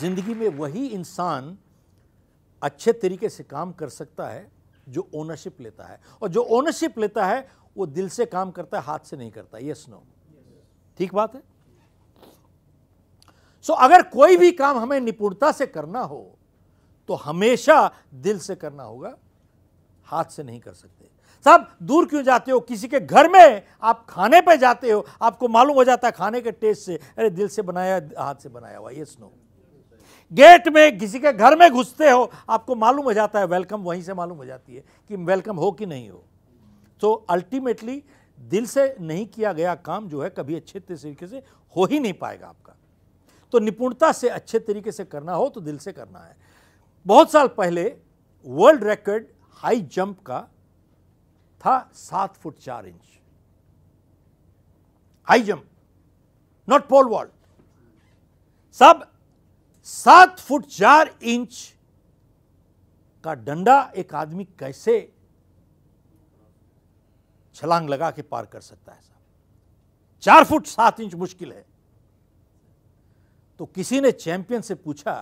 ज़िंदगी में वही इंसान अच्छे तरीके से काम कर सकता है जो ओनरशिप लेता है और जो ओनरशिप लेता है वो दिल से काम करता है हाथ से नहीं करता यस नो ठीक बात है सो so, अगर कोई भी काम हमें निपुणता से करना हो तो हमेशा दिल से करना होगा हाथ से नहीं कर सकते साहब दूर क्यों जाते हो किसी के घर में आप खाने पे जाते हो आपको मालूम हो जाता है खाने के टेस्ट से अरे दिल से बनाया हाथ से बनाया हुआ यस नो गेट में किसी के घर में घुसते हो आपको मालूम हो जाता है वेलकम वहीं से मालूम हो जाती है कि वेलकम हो कि नहीं हो तो अल्टीमेटली दिल से नहीं किया गया काम जो है कभी अच्छे तरीके से हो ही नहीं पाएगा आपका तो निपुणता से अच्छे तरीके से करना हो तो दिल से करना है बहुत साल पहले वर्ल्ड रिकॉर्ड हाई जंप का था सात फुट चार inch high jump not pole vault सब सात फुट चार इंच का डंडा एक आदमी कैसे छलांग लगा के पार कर सकता है साहब चार फुट सात इंच मुश्किल है तो किसी ने चैंपियन से पूछा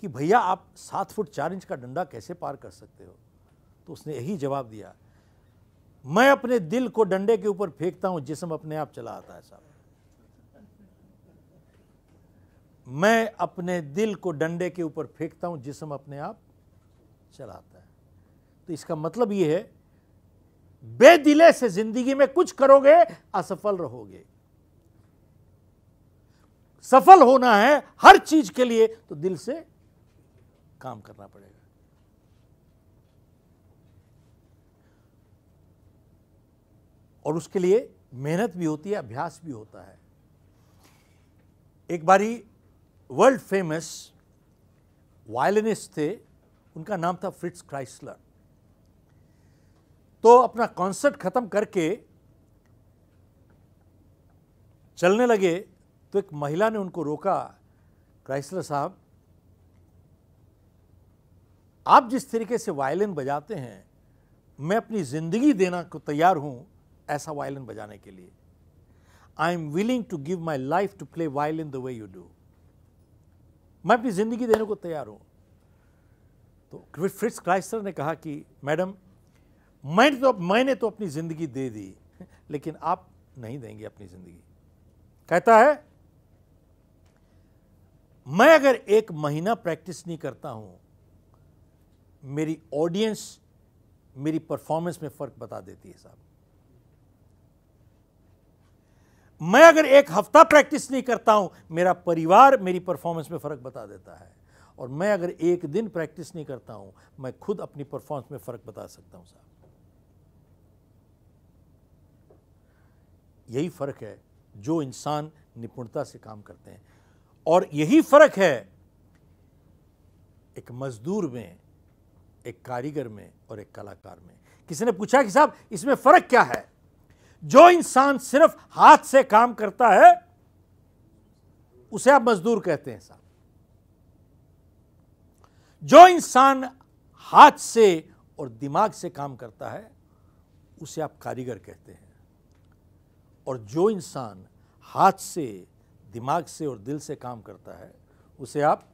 कि भैया आप सात फुट चार इंच का डंडा कैसे पार कर सकते हो तो उसने यही जवाब दिया मैं अपने दिल को डंडे के ऊपर फेंकता हूं जिसम अपने आप चला आता है साहब मैं अपने दिल को डंडे के ऊपर फेंकता हूं जिसम अपने आप चलाता है तो इसका मतलब यह है बेदिले से जिंदगी में कुछ करोगे असफल रहोगे सफल होना है हर चीज के लिए तो दिल से काम करना पड़ेगा और उसके लिए मेहनत भी होती है अभ्यास भी होता है एक बारी वर्ल्ड फेमस वायलिनिस्ट थे उनका नाम था फ्रिट्स क्राइसलर तो अपना कॉन्सर्ट ख़त्म करके चलने लगे तो एक महिला ने उनको रोका क्राइसलर साहब आप जिस तरीके से वायलिन बजाते हैं मैं अपनी ज़िंदगी देना को तैयार हूं ऐसा वायलिन बजाने के लिए I am willing to give my life to play violin the way you do मैं अपनी ज़िंदगी देने को तैयार हूँ तो फ्रिट्स क्राइस्टर ने कहा कि मैडम मैंने तो मैंने तो अपनी ज़िंदगी दे दी लेकिन आप नहीं देंगे अपनी ज़िंदगी कहता है मैं अगर एक महीना प्रैक्टिस नहीं करता हूँ मेरी ऑडियंस मेरी परफॉर्मेंस में फ़र्क बता देती है साहब मैं अगर एक हफ्ता प्रैक्टिस नहीं करता हूं मेरा परिवार मेरी परफॉर्मेंस में फ़र्क बता देता है और मैं अगर एक दिन प्रैक्टिस नहीं करता हूं मैं खुद अपनी परफॉर्मेंस में फ़र्क बता सकता हूं साहब यही फ़र्क है जो इंसान निपुणता से काम करते हैं और यही फ़र्क है एक मज़दूर में एक कारीगर में और एक कलाकार में किसी ने पूछा कि साहब इसमें फ़र्क क्या है जो इंसान सिर्फ हाथ से काम करता है उसे आप मजदूर कहते हैं साहब जो इंसान हाथ से और दिमाग से काम करता है उसे आप कारीगर कहते हैं और जो इंसान हाथ से दिमाग से और दिल से काम करता है उसे आप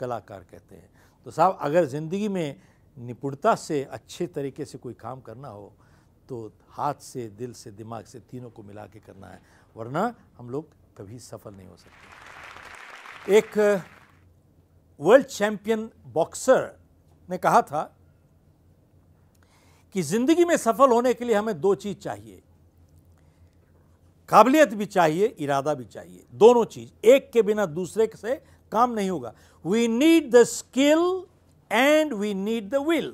कलाकार कहते हैं तो साहब अगर ज़िंदगी में निपुणता से अच्छे तरीके से कोई काम करना हो तो हाथ से दिल से दिमाग से तीनों को मिला के करना है वरना हम लोग कभी सफल नहीं हो सकते एक वर्ल्ड चैंपियन बॉक्सर ने कहा था कि ज़िंदगी में सफल होने के लिए हमें दो चीज़ चाहिए काबिलियत भी चाहिए इरादा भी चाहिए दोनों चीज़ एक के बिना दूसरे से काम नहीं होगा we need the skill and we need the will